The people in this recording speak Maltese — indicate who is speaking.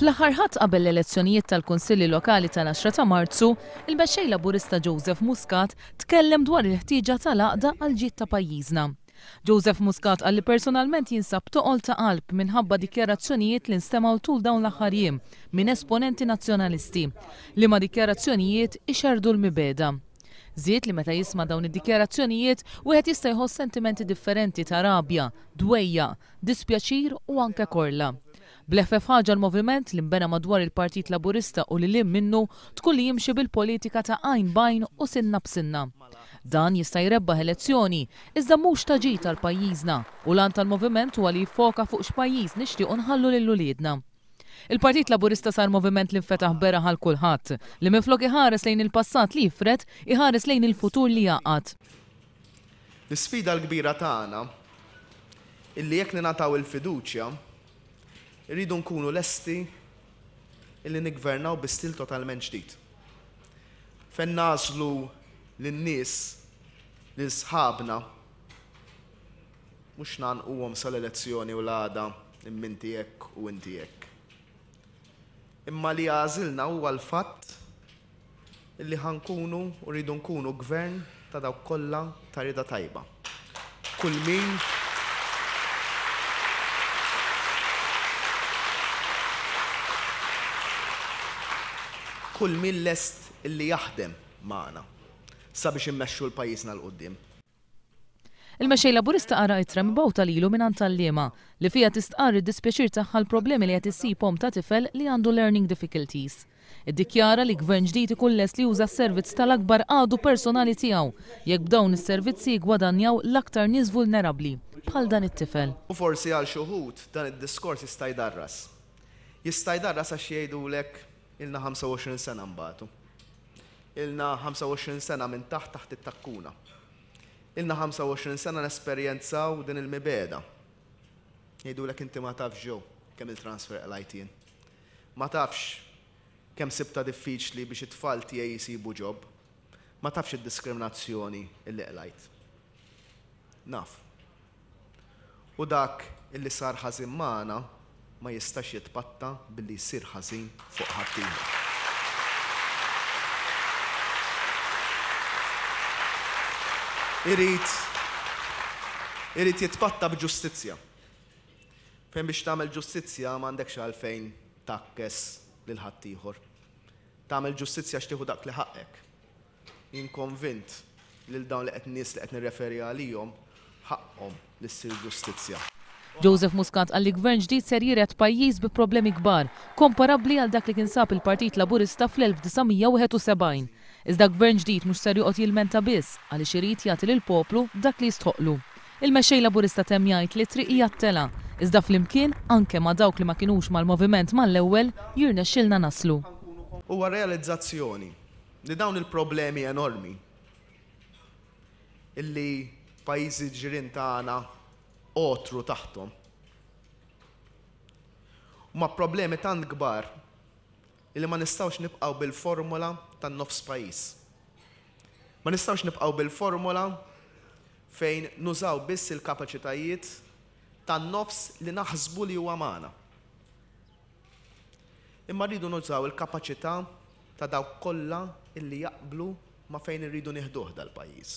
Speaker 1: Fl-aħħar ħadd qabel l-elezzjonijiet tal-Kunsilli Lokali tal-10 ta' Marzu, il-Bexxej Laburista Joseph Muscat tkellem dwar il-ħtieġa tal-aqda għal ġiet ta' pajjiżna. Joseph Muscat għalli personalment jinsab toqol ta' qalb minħabba dikjarazzjonijiet li nstemaw tul dawn l-aħħar jiem minn esponenti nazzjonalisti li ma dikjarazzjonijiet ixerdu l-mibeda. Ziet li meta jisma' dawn id-dikjarazzjonijiet wieħed jista' jħoss sentimenti differenti ta' rabja, dwejja, dispjaċir u anke korla. Bleffef ħaġa l-moviment li mbena madwar il-Partit Laburista u li lim minnu tkun li jimxi bil-politika ta' għajn bajn u sinna b'sinna. Dan jista' jrebba elezzjoni, iżda mhux taġi tal-pajjiżna u lan tal-moviment huwa li jfoka fuq x'pajjiż nixtiequ nħallu lil uliedna. Il-Partit Laburista sar moviment li nfetaħ beraħ għal kulħadd li miflok iħares lejn il-passat li jifret iħares lejn il-futur li jaqat.
Speaker 2: L-sfida l-kbira tagħna illi jekk ningħataw il-fiduċja rridu nkunu lesti illi nigvernaw bistil totalment ġdid. Fen nażlu lin-nies l sħabna mhux nanquhom sal-elezzjoni u l-għada imminti u inti hekk. Imma li għażilna huwa l-fatt illi ħankunu u rridu nkunu gvern ta' dawk kollha ta' rida tajba. Kull min kull min lest illi jaħdem maħna sabiex immexxu l-pajjiżna l-qoddim.
Speaker 1: Il-mexej laburista għara itram bawta lilu minn għan-tal-liema li fija tistqar id-dispjaċir taħħa l-problemi li qed issibhom ta' tifel li għandu learning difficulties. Iddikjara li gvern ġdid kulles li juża s-servizz tal-akbar għadu personali tiegħu jekk b'dawn is-servizzi gwadanjaw l-aktar nies vulnerabbli bħal dan it-tifel.
Speaker 2: U forsi għal xuħud dan id-diskors jista' jdarras. Jista' jdarras għax jgħidulek ilna 25 sena mbatu. Ilna 25 sena minn taħt taħt it-takkuna. Ilna 25 sena nesperjenzaw din il-mibeda. Jidu l inti ma tafx ġew kemm il-transfer għal-ITN. Ma tafx kemm sibta diffiċli biex it-tfal tiegħi jisibu ġob. Ma tafx id-diskriminazzjoni illi għalajt. Naf. U dak illi sar ħażin magħna ma jistax jitpatta billi jisir ħażin fuq ħaddieħor. Irid irid jitpatta b'ġustizzja. Fejn biex tagħmel ġustizzja m'għandekx għalfejn takkes lil ħaddieħor. Tagħmel ġustizzja xtieħu dak li ħaqek. Jien konvint lil dawn li qed nies li qed nirreferi għalihom ħaqhom li sir ġustizzja.
Speaker 1: Joseph Muscat għalli li gvern ġdid ser jiret pajjiż bi problemi kbar, komparabli għal dak li kinsab il-Partit Laburista fl-1971. Iżda gvern ġdid mhux ser joqgħod jilmenta biss għaliex irid jagħti lill-poplu dak li jistħoqlu. Il-mexxej Laburista temm jgħid li triq hija tela iżda flimkien anke ma dawk li ma kinux mal-moviment mal-ewwel jirna xilna naslu.
Speaker 2: Huwa realizzazzjoni li dawn il-problemi enormi illi pajjiżi ġirin tagħna otru taħtom. Ma problemi tant kbar illi ma nistawx nibqaw bil-formula tan nofs pajis. Ma nistawx nibqaw bil-formula fejn nużaw biss il-kapacitajiet tan nofs li naħsbu li huwa magħna. Imma rridu nużaw il-kapaċità ta' dawk kollha illi jaqblu ma' fejn irridu nieħduh dal-pajjiż.